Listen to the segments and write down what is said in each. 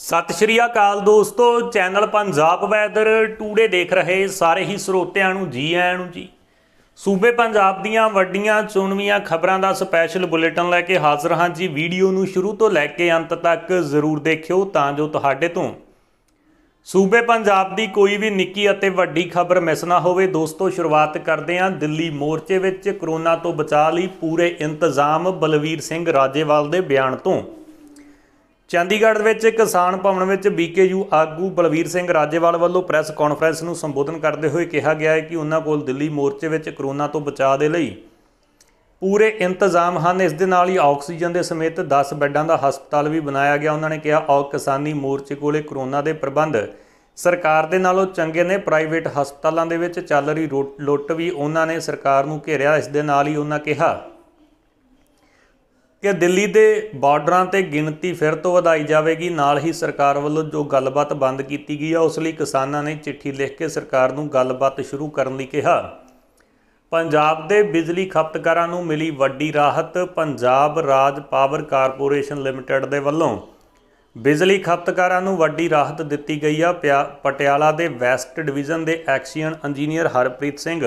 ਸਤਿ ਸ਼੍ਰੀ ਅਕਾਲ ਦੋਸਤੋ channel Punjab weather today ਦੇਖ ਰਹੇ ਸਾਰੇ ਹੀ ਸਰੋਤਿਆਂ ਨੂੰ ਜੀ ਆਇਆਂ ਨੂੰ ਜੀ ਸੂਬੇ ਪੰਜਾਬ ਦੀਆਂ ਵੱਡੀਆਂ ਚੁਣਵੀਆਂ ਖਬਰਾਂ ਦਾ ਸਪੈਸ਼ਲ ਬੁਲੇਟਿਨ ਲੈ ਕੇ ਹਾਜ਼ਰ ਹਾਂ ਜੀ ਵੀਡੀਓ ਨੂੰ ਸ਼ੁਰੂ ਤੋਂ ਲੈ ਕੇ ਅੰਤ ਤੱਕ ਜ਼ਰੂਰ ਦੇਖਿਓ ਤਾਂ ਜੋ ਤੁਹਾਡੇ ਤੋਂ ਸੂਬੇ ਪੰਜਾਬ ਦੀ ਕੋਈ ਵੀ ਨਿੱਕੀ ਅਤੇ ਵੱਡੀ ਖਬਰ ਮਿਸ ਨਾ ਹੋਵੇ ਦੋਸਤੋ ਸ਼ੁਰੂਆਤ ਕਰਦੇ ਹਾਂ ਦਿੱਲੀ ਮੋਰਚੇ ਵਿੱਚ ਕਰੋਨਾ ਤੋਂ ਬਚਾਅ ਲਈ ਪੂਰੇ ਇੰਤਜ਼ਾਮ ਬਲਵੀਰ ਸਿੰਘ ਰਾਜੇਵਾਲ ਦੇ ਬਿਆਨ ਤੋਂ ਚੰਡੀਗੜ੍ਹ ਵਿੱਚ ਕਿਸਾਨ ਭਵਨ ਵਿੱਚ ਬੀਕੇਯੂ ਆਗੂ ਬਲਵੀਰ ਸਿੰਘ ਰਾਜੇਵਾਲ ਵੱਲੋਂ ਪ੍ਰੈਸ ਕਾਨਫਰੰਸ ਨੂੰ ਸੰਬੋਧਨ ਕਰਦੇ ਹੋਏ ਕਿਹਾ ਗਿਆ ਹੈ ਕਿ ਉਹਨਾਂ ਕੋਲ ਦਿੱਲੀ ਮੋਰਚੇ ਵਿੱਚ ਕਰੋਨਾ ਤੋਂ ਬਚਾਅ ਦੇ ਲਈ ਪੂਰੇ ਇੰਤਜ਼ਾਮ ਹਨ ਇਸ ਦੇ ਨਾਲ ਹੀ ਆਕਸੀਜਨ ਦੇ ਸਮੇਤ 10 ਬੈੱਡਾਂ ਦਾ ਹਸਪਤਾਲ ਵੀ ਬਣਾਇਆ ਗਿਆ ਉਹਨਾਂ ਨੇ ਕਿਹਾ ਔ ਕਿਸਾਨੀ ਮੋਰਚੇ ਕੋਲੇ ਕਰੋਨਾ ਦੇ ਪ੍ਰਬੰਧ ਸਰਕਾਰ ਦੇ ਨਾਲੋਂ ਚੰਗੇ ਨੇ ਪ੍ਰਾਈਵੇਟ ਹਸਪਤਾਲਾਂ ਦੇ ਵਿੱਚ ਚੱਲ ਰਹੀ ਲੁੱਟ ਵੀ ਉਹਨਾਂ ਨੇ ਸਰਕਾਰ ਨੂੰ ਘੇਰਿਆ ਇਸ ਦੇ ਨਾਲ ਹੀ ਉਹਨਾਂ ਕਿਹਾ ਕਿ ਦਿੱਲੀ ਦੇ ਬਾਰਡਰਾਂ ਤੇ ਗਿਣਤੀ ਫਿਰ ਤੋਂ ਵਧਾਈ ਜਾਵੇਗੀ ਨਾਲ ਹੀ ਸਰਕਾਰ ਵੱਲੋਂ ਜੋ ਗੱਲਬਾਤ ਬੰਦ ਕੀਤੀ ਗਈ ਆ ਉਸ ਲਈ ਕਿਸਾਨਾਂ ਨੇ ਚਿੱਠੀ ਲਿਖ ਕੇ ਸਰਕਾਰ ਨੂੰ ਗੱਲਬਾਤ ਸ਼ੁਰੂ ਕਰਨ ਲਈ ਕਿਹਾ ਪੰਜਾਬ ਦੇ ਬਿਜਲੀ ਖਪਤਕਾਰਾਂ ਨੂੰ ਮਿਲੀ ਵੱਡੀ ਰਾਹਤ ਪੰਜਾਬ ਰਾਜ ਪਾਵਰ ਕਾਰਪੋਰੇਸ਼ਨ ਲਿਮਟਿਡ ਦੇ ਵੱਲੋਂ ਬਿਜਲੀ ਖਪਤਕਾਰਾਂ ਨੂੰ ਵੱਡੀ ਰਾਹਤ ਦਿੱਤੀ ਗਈ ਆ ਪਟਿਆਲਾ ਦੇ ਵੈਸਟ ਡਿਵੀਜ਼ਨ ਦੇ ਐਕਸੀਅਨ ਇੰਜੀਨੀਅਰ ਹਰਪ੍ਰੀਤ ਸਿੰਘ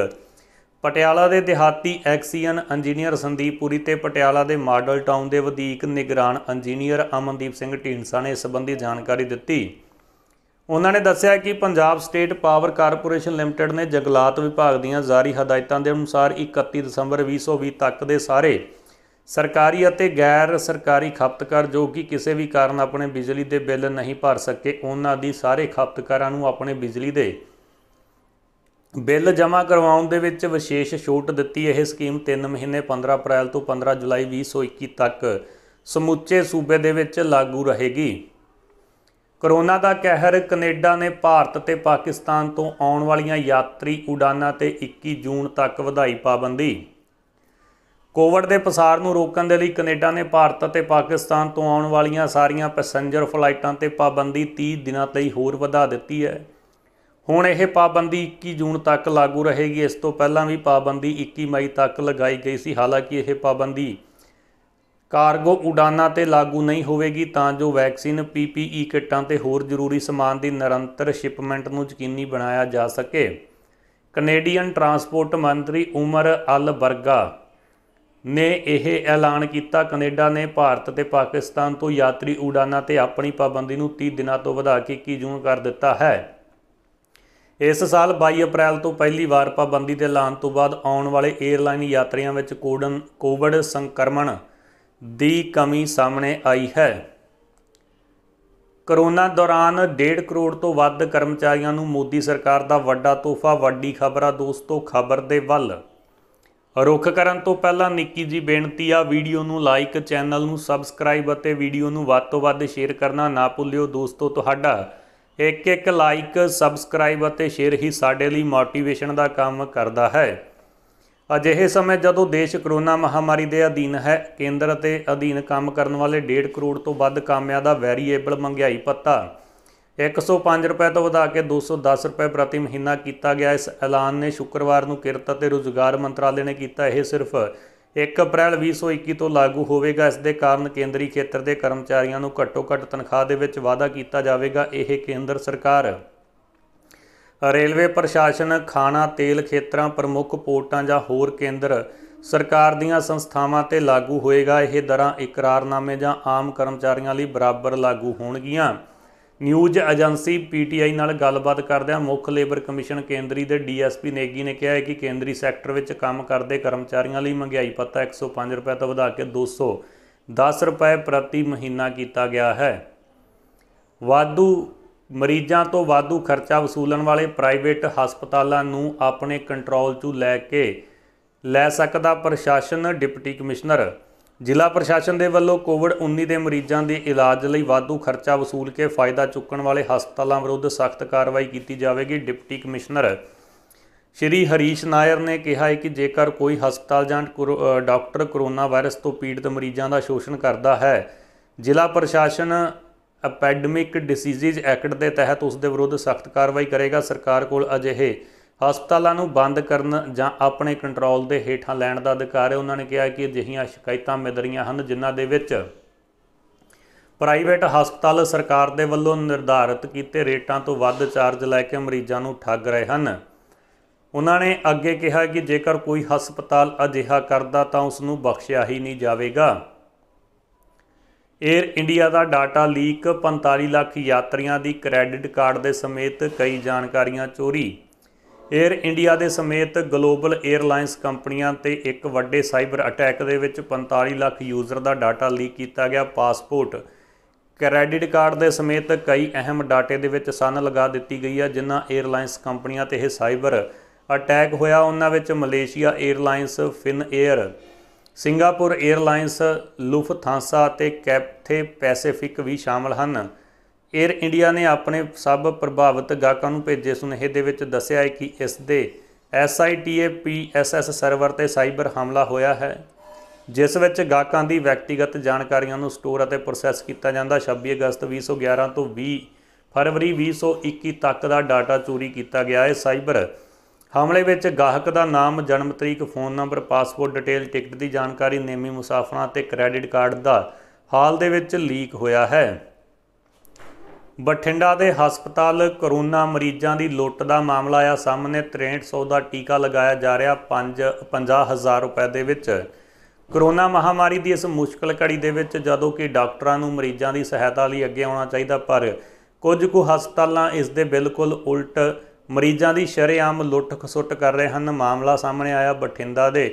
ਪਟਿਆਲਾ ਦੇ ਦਿਹਾਤੀ ਐਕਸੀਅਨ ਇੰਜੀਨੀਅਰ ਸੰਦੀਪ ਪੁਰੀ ਤੇ ਪਟਿਆਲਾ ਦੇ ਮਾਡਲ ਟਾਊਨ ਦੇ ਵਧੀਕ ਨਿਗਰਾਨ ਇੰਜੀਨੀਅਰ ਅਮਨਦੀਪ ਸਿੰਘ ਢੀਂਡਸਾ ਨੇ ਇਸ ਸੰਬੰਧੀ ਜਾਣਕਾਰੀ ਦਿੱਤੀ ਉਹਨਾਂ ਨੇ ਦੱਸਿਆ ਕਿ Punjab state power corporation limited ਨੇ ਜੰਗਲਾਤ ਵਿਭਾਗ ਦੀਆਂ ਜਾਰੀ ਹਦਾਇਤਾਂ ਦੇ ਅਨੁਸਾਰ 31 ਦਸੰਬਰ 2020 ਤੱਕ ਦੇ ਸਾਰੇ ਸਰਕਾਰੀ ਅਤੇ ਗੈਰ ਸਰਕਾਰੀ ਖਪਤਕਾਰ ਜੋ ਕਿ ਕਿਸੇ ਵੀ ਕਾਰਨ ਆਪਣੇ ਬਿਜਲੀ ਦੇ ਬਿੱਲ ਨਹੀਂ ਭਰ ਸਕੇ ਉਹਨਾਂ ਦੀ ਸਾਰੇ ਖਪਤਕਾਰਾਂ ਨੂੰ ਆਪਣੇ ਬਿਜਲੀ ਦੇ ਬਿੱਲ ਜਮ੍ਹਾਂ ਕਰਵਾਉਣ ਦੇ ਵਿੱਚ ਵਿਸ਼ੇਸ਼ ਛੋਟ ਦਿੱਤੀ ਇਹ ਸਕੀਮ 3 ਮਹੀਨੇ 15 ਅਪ੍ਰੈਲ ਤੋਂ 15 ਜੁਲਾਈ 2021 ਤੱਕ ਸਮੁੱਚੇ ਸੂਬੇ ਦੇ ਵਿੱਚ ਲਾਗੂ ਰਹੇਗੀ ਕਰੋਨਾ ਦਾ ਕਹਿਰ ਕੈਨੇਡਾ ਨੇ ਭਾਰਤ ਤੇ ਪਾਕਿਸਤਾਨ ਤੋਂ ਆਉਣ ਵਾਲੀਆਂ ਯਾਤਰੀ ਉਡਾਨਾਂ ਤੇ 21 ਜੂਨ ਤੱਕ ਵਧਾਈ ਪਾਬੰਦੀ ਕੋਵਿਡ ਦੇ ਪਸਾਰ ਨੂੰ ਰੋਕਣ ਦੇ ਲਈ ਕੈਨੇਡਾ ਨੇ ਭਾਰਤ ਅਤੇ ਪਾਕਿਸਤਾਨ ਤੋਂ ਆਉਣ ਵਾਲੀਆਂ ਸਾਰੀਆਂ ਪੈਸੇਂਜਰ ਫਲਾਈਟਾਂ ਤੇ ਪਾਬੰਦੀ 30 ਦਿਨਾਂ ਲਈ ਹੋਰ ਵਧਾ ਦਿੱਤੀ ਹੈ ਹੁਣ ਇਹ ਪਾਬੰਦੀ 21 ਜੂਨ ਤੱਕ ਲਾਗੂ ਰਹੇਗੀ ਇਸ ਤੋਂ ਪਹਿਲਾਂ ਵੀ ਪਾਬੰਦੀ 21 ਮਈ ਤੱਕ ਲਗਾਈ ਗਈ ਸੀ ਹਾਲਾਂਕਿ ਇਹ ਪਾਬੰਦੀ ਕਾਰਗੋ ਉਡਾਨਾਂ ਤੇ ਲਾਗੂ ਨਹੀਂ ਹੋਵੇਗੀ ਤਾਂ ਜੋ ਵੈਕਸੀਨ ਪੀਪੀਈ ਕਿੱਟਾਂ ਤੇ ਹੋਰ ਜ਼ਰੂਰੀ ਸਮਾਨ ਦੀ ਨਿਰੰਤਰ ਸ਼ਿਪਮੈਂਟ ਨੂੰ ਯਕੀਨੀ ਬਣਾਇਆ ਜਾ ਸਕੇ ਕੈਨੇਡੀਅਨ ਟਰਾਂਸਪੋਰਟ ਮੰਤਰੀ ਉਮਰ ਅਲ ਬਰਗਾ ਨੇ ਇਹ ਐਲਾਨ ਕੀਤਾ ਕੈਨੇਡਾ ਨੇ ਭਾਰਤ ਤੇ ਪਾਕਿਸਤਾਨ ਤੋਂ ਯਾਤਰੀ ਉਡਾਨਾਂ ਤੇ ਆਪਣੀ ਪਾਬੰਦੀ ਨੂੰ 30 ਦਿਨਾਂ ਤੋਂ ਵਧਾ ਕੇ 21 ਜੂਨ ਕਰ ਦਿੱਤਾ ਹੈ ਇਸ ਸਾਲ 22 ਅਪ੍ਰੈਲ ਤੋਂ ਪਹਿਲੀ ਵਾਰ ਪਾਬੰਦੀ ਦੇ ਐਲਾਨ ਤੋਂ ਬਾਅਦ ਆਉਣ ਵਾਲੇ 에ਅਰਲਾਈਨ ਯਾਤਰੀਆਂ ਵਿੱਚ ਕੋਡਨ ਕੋਵਿਡ ਸੰਕਰਮਣ ਦੀ ਕਮੀ ਸਾਹਮਣੇ ਆਈ ਹੈ ਕਰੋਨਾ ਦੌਰਾਨ 1.5 ਕਰੋੜ ਤੋਂ ਵੱਧ ਕਰਮਚਾਰੀਆਂ ਨੂੰ ਮੋਦੀ ਸਰਕਾਰ ਦਾ ਵੱਡਾ ਤੋਹਫਾ ਵੱਡੀ ਖਬਰ ਆ ਦੋਸਤੋ ਖਬਰ ਦੇ ਵੱਲ ਰੁਖ ਕਰਨ ਤੋਂ ਪਹਿਲਾਂ ਨਿੱਕੀ ਜੀ ਬੇਨਤੀ ਆ ਵੀਡੀਓ ਨੂੰ ਲਾਈਕ ਚੈਨਲ ਨੂੰ ਸਬਸਕ੍ਰਾਈਬ ਅਤੇ ਵੀਡੀਓ ਨੂੰ ਵੱਧ ਤੋਂ ਵੱਧ ਸ਼ੇਅਰ ਕਰਨਾ ਨਾ ਭੁੱਲਿਓ ਦੋਸਤੋ ਤੁਹਾਡਾ ਇੱਕ ਇੱਕ ਲਾਈਕ ਸਬਸਕ੍ਰਾਈਬ ਅਤੇ ਸ਼ੇਅਰ ਹੀ ਸਾਡੇ ਲਈ ਮੋਟੀਵੇਸ਼ਨ ਦਾ ਕੰਮ ਕਰਦਾ ਹੈ ਅਜਿਹੇ ਸਮੇਂ ਜਦੋਂ ਦੇਸ਼ ਕਰੋਨਾ ਮਹਾਮਾਰੀ ਦੇ ਅਧੀਨ ਹੈ ਕੇਂਦਰ ਅਤੇ ਅਧੀਨ ਕੰਮ ਕਰਨ ਵਾਲੇ 1.5 ਕਰੋੜ ਤੋਂ ਵੱਧ ਕਾਮਿਆਂ ਦਾ ਵੈਰੀਏਬਲ ਮੰਗਾਈ ਪੱਤਾ 105 ਰੁਪਏ ਤੋਂ ਵਧਾ ਕੇ 210 ਰੁਪਏ ਪ੍ਰਤੀ ਮਹੀਨਾ ਕੀਤਾ ਗਿਆ ਇਸ ਐਲਾਨ ਨੇ ਸ਼ੁੱਕਰਵਾਰ ਨੂੰ ਕਿਰਤ ਅਤੇ ਰੋਜ਼ਗਾਰ ਮੰਤਰਾਲੇ ਨੇ ਕੀਤਾ ਇਹ ਸਿਰਫ 1 ਅਪ੍ਰੈਲ 2021 ਤੋਂ ਲਾਗੂ ਹੋਵੇਗਾ ਇਸ ਦੇ ਕਾਰਨ ਕੇਂਦਰੀ ਖੇਤਰ ਦੇ ਕਰਮਚਾਰੀਆਂ ਨੂੰ ਘੱਟੋ-ਘੱਟ ਤਨਖਾਹ ਦੇ ਵਿੱਚ ਵਾਧਾ ਕੀਤਾ ਜਾਵੇਗਾ ਇਹ ਕੇਂਦਰ ਸਰਕਾਰ ਰੇਲਵੇ ਪ੍ਰਸ਼ਾਸਨ ਖਾਣਾ ਤੇਲ ਖੇਤਰਾਂ ਪ੍ਰਮੁੱਖ ਪੋਰਟਾਂ ਜਾਂ ਹੋਰ ਕੇਂਦਰ ਸਰਕਾਰ ਦੀਆਂ ਸੰਸਥਾਵਾਂ ਤੇ ਲਾਗੂ ਹੋਏਗਾ ਇਹ ਦਰਾਂ ਇਕਰਾਰਨਾਮੇ ਜਾਂ ਆਮ ਕਰਮਚਾਰੀਆਂ ਲਈ ਬਰਾਬਰ ਲਾਗੂ ਹੋਣਗੀਆਂ ਨਿਊਜ਼ ਏਜੰਸੀ ਪੀਟੀਆਈ ਨਾਲ ਗੱਲਬਾਤ ਕਰਦਿਆਂ ਮੁੱਖ ਲੇਬਰ ਕਮਿਸ਼ਨ ਕੇਂਦਰੀ ਦੇ ਡੀਐਸਪੀ ਨੇਗੀ ਨੇ ਕਿਹਾ ਹੈ ਕਿ ਕੇਂਦਰੀ ਸੈਕਟਰ ਵਿੱਚ ਕੰਮ ਕਰਦੇ ਕਰਮਚਾਰੀਆਂ ਲਈ ਮਹਿੰਗਾਈ ਭੱਤਾ 105 ਰੁਪਏ ਤੋਂ ਵਧਾ ਕੇ 210 ਰੁਪਏ ਪ੍ਰਤੀ ਮਹੀਨਾ ਕੀਤਾ ਗਿਆ ਹੈ ਵਾਧੂ ਮਰੀਜ਼ਾਂ ਤੋਂ ਵਾਧੂ ਖਰਚਾ ਵਸੂਲਣ ਵਾਲੇ ਪ੍ਰਾਈਵੇਟ ਹਸਪਤਾਲਾਂ ਨੂੰ ਆਪਣੇ ਕੰਟਰੋਲ 'ਚ ਲੈ ਕੇ ਲੈ ਸਕਦਾ ਪ੍ਰਸ਼ਾਸਨ ਡਿਪਟੀ ਕਮਿਸ਼ਨਰ ਜ਼ਿਲ੍ਹਾ ਪ੍ਰਸ਼ਾਸਨ ਦੇ ਵੱਲੋਂ ਕੋਵਿਡ-19 ਦੇ ਮਰੀਜ਼ਾਂ ਦੇ ਇਲਾਜ ਲਈ ਵਾਧੂ ਖਰਚਾ ਵਸੂਲ ਕੇ ਫਾਇਦਾ ਚੁੱਕਣ ਵਾਲੇ ਹਸਪਤਾਲਾਂ ਵਿਰੁੱਧ ਸਖਤ ਕਾਰਵਾਈ ਕੀਤੀ ਜਾਵੇਗੀ ਡਿਪਟੀ ਕਮਿਸ਼ਨਰ ਸ਼੍ਰੀ ਹਰੀਸ਼ ਨਾਇਰ ਨੇ ਕਿਹਾ ਹੈ ਕਿ ਜੇਕਰ ਕੋਈ ਹਸਪਤਾਲ ਜਾਂ ਡਾਕਟਰ ਕੋਰੋਨਾ ਵਾਇਰਸ ਤੋਂ ਪੀੜਤ ਮਰੀਜ਼ਾਂ ਦਾ ਸ਼ੋਸ਼ਣ ਕਰਦਾ ਹੈ ਜ਼ਿਲ੍ਹਾ ਪ੍ਰਸ਼ਾਸਨ ਐਪੀਡੈਮਿਕ ਡਿਸੀਜ਼ਸ ਐਕਟ ਦੇ ਤਹਿਤ ਉਸ ਦੇ ਵਿਰੁੱਧ ਸਖਤ ਕਾਰਵਾਈ ਕਰੇਗਾ ਸਰਕਾਰ ਕੋਲ ਅਜਿਹੇ ਹਸਪਤਾਲਾਂ ਨੂੰ ਬੰਦ ਕਰਨ ਜਾਂ ਆਪਣੇ ਕੰਟਰੋਲ ਦੇ ਹੇਠਾਂ ਲੈਣ ਦਾ ਅਧਿਕਾਰ ਹੈ ਉਹਨਾਂ ਨੇ ਕਿਹਾ ਕਿ ਅਜਿਹੀਆਂ ਸ਼ਿਕਾਇਤਾਂ ਮਿਲ ਰਹੀਆਂ ਹਨ ਜਿਨ੍ਹਾਂ ਦੇ ਵਿੱਚ ਪ੍ਰਾਈਵੇਟ ਹਸਪਤਾਲ ਸਰਕਾਰ ਦੇ ਵੱਲੋਂ ਨਿਰਧਾਰਿਤ ਕੀਤੇ ਰੇਟਾਂ ਤੋਂ ਵੱਧ ਚਾਰਜ ਲੈ ਕੇ ਮਰੀਜ਼ਾਂ ਨੂੰ ਠੱਗ ਰਹੇ ਹਨ ਉਹਨਾਂ ਨੇ ਅੱਗੇ ਕਿਹਾ ਕਿ ਜੇਕਰ ਕੋਈ ਹਸਪਤਾਲ ਅਜਿਹਾ ਕਰਦਾ ਤਾਂ ਉਸ ਨੂੰ ਬਖਸ਼ਿਆ ਹੀ ਨਹੀਂ ਜਾਵੇਗਾ 에ਅਰ ਇੰਡੀਆ ਦਾ ਡਾਟਾ ਲੀਕ 45 ਲੱਖ ਯਾਤਰੀਆਂ ਦੀ ਕ੍ਰੈਡਿਟ ਕਾਰਡ ਦੇ ਸਮੇਤ ਕਈ ਜਾਣਕਾਰੀਆਂ ਚੋਰੀ ਏਅਰ ਇੰਡੀਆ ਦੇ ਸਮੇਤ ਗਲੋਬਲ 에ਅਰਲਾਈਨਸ ਕੰਪਨੀਆਂ ਤੇ ਇੱਕ ਵੱਡੇ ਸਾਈਬਰ ਅਟੈਕ ਦੇ ਵਿੱਚ 45 ਲੱਖ ਯੂਜ਼ਰ ਦਾ ਡਾਟਾ ਲੀਕ ਕੀਤਾ ਗਿਆ ਪਾਸਪੋਰਟ ਕ੍ਰੈਡਿਟ ਕਾਰਡ ਦੇ ਸਮੇਤ ਕਈ ਅਹਿਮ ਡਾਟੇ ਦੇ ਵਿੱਚ ਸਨ ਲਗਾ ਦਿੱਤੀ ਗਈ ਹੈ ਜਿਨ੍ਹਾਂ 에ਅਰਲਾਈਨਸ ਕੰਪਨੀਆਂ ਤੇ ਇਹ ਸਾਈਬਰ ਅਟੈਕ ਹੋਇਆ ਉਹਨਾਂ ਵਿੱਚ Malaysia airlines Finnair Singapore airlines Lufthansa ਅਤੇ ਕੈਪਥੇ ਪੈਸੀਫਿਕ ਵੀ ਸ਼ਾਮਲ ਹਨ ਏਅਰ ਇੰਡੀਆ ਨੇ ਆਪਣੇ ਸਭ ਪ੍ਰਭਾਵਿਤ ਗਾਹਕਾਂ ਨੂੰ ਭੇਜੇ ਸੁਨੇਹੇ ਦੇ ਵਿੱਚ ਦੱਸਿਆ ਹੈ ਕਿ ਇਸ ਦੇ SITAPSS ਸਰਵਰ ਤੇ ਸਾਈਬਰ ਹਮਲਾ ਹੋਇਆ ਹੈ ਜਿਸ ਵਿੱਚ ਗਾਹਕਾਂ ਦੀ ਵਿਅਕਤੀਗਤ ਜਾਣਕਾਰੀਆਂ ਨੂੰ ਸਟੋਰ ਅਤੇ ਪ੍ਰੋਸੈਸ ਕੀਤਾ ਜਾਂਦਾ 26 ਅਗਸਤ 2011 ਤੋਂ 20 ਫਰਵਰੀ 2021 ਤੱਕ ਦਾ ਡਾਟਾ ਚੋਰੀ ਕੀਤਾ ਗਿਆ ਹੈ ਸਾਈਬਰ ਹਮਲੇ ਵਿੱਚ ਗਾਹਕ ਦਾ ਨਾਮ ਜਨਮ ਤਰੀਕ phone number passport detail ticket ਦੀ ਜਾਣਕਾਰੀ ਨੇਮੀ ਮੁਸਾਫਰਾਂ ਅਤੇ ਕ੍ਰੈਡਿਟ ਕਾਰਡ ਦਾ ਹਾਲ ਦੇ ਵਿੱਚ ਲੀਕ ਹੋਇਆ ਹੈ ਬਠਿੰਡਾ ਦੇ ਹਸਪਤਾਲ ਕਰੋਨਾ ਮਰੀਜ਼ਾਂ ਦੀ ਲੁੱਟ ਦਾ ਮਾਮਲਾ ਆਇਆ ਸਾਹਮਣੇ 6300 ਦਾ ਟੀਕਾ ਲਗਾਇਆ ਜਾ ਰਿਹਾ 5 50000 ਰੁਪਏ ਦੇ ਵਿੱਚ ਕਰੋਨਾ ਮਹਾਮਾਰੀ ਦੀ ਇਸ ਮੁਸ਼ਕਲ ਘੜੀ ਦੇ ਵਿੱਚ ਜਦੋਂ ਕਿ ਡਾਕਟਰਾਂ ਨੂੰ ਮਰੀਜ਼ਾਂ ਦੀ ਸਹਾਇਤਾ ਲਈ ਅੱਗੇ ਆਉਣਾ ਚਾਹੀਦਾ ਪਰ ਕੁਝ ਕੁ ਹਸਪਤਾਲਾਂ ਇਸ ਦੇ ਬਿਲਕੁਲ ਉਲਟ ਮਰੀਜ਼ਾਂ ਦੀ ਸ਼ਰੇਆਮ ਲੁੱਟ ਖਸੁੱਟ ਕਰ ਰਹੇ ਹਨ ਮਾਮਲਾ ਸਾਹਮਣੇ ਆਇਆ ਬਠਿੰਡਾ ਦੇ